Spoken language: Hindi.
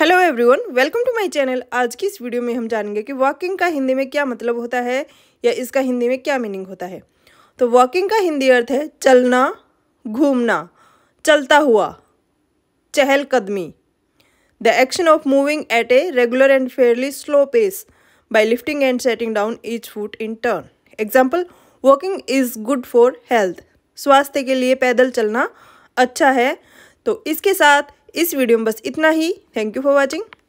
hello everyone welcome to my channel आज की इस वीडियो में हम जानेंगे कि वॉकिंग का हिंदी में क्या मतलब होता है या इसका हिंदी में क्या मीनिंग होता है तो वॉकिंग का हिंदी अर्थ है चलना घूमना चलता हुआ चहल कदमी the action of moving at a regular and fairly slow pace by lifting and setting down each foot in turn example walking is good for health स्वास्थ्य के लिए पैदल चलना अच्छा है तो इसके साथ इस वीडियो में बस इतना ही थैंक यू फॉर वॉचिंग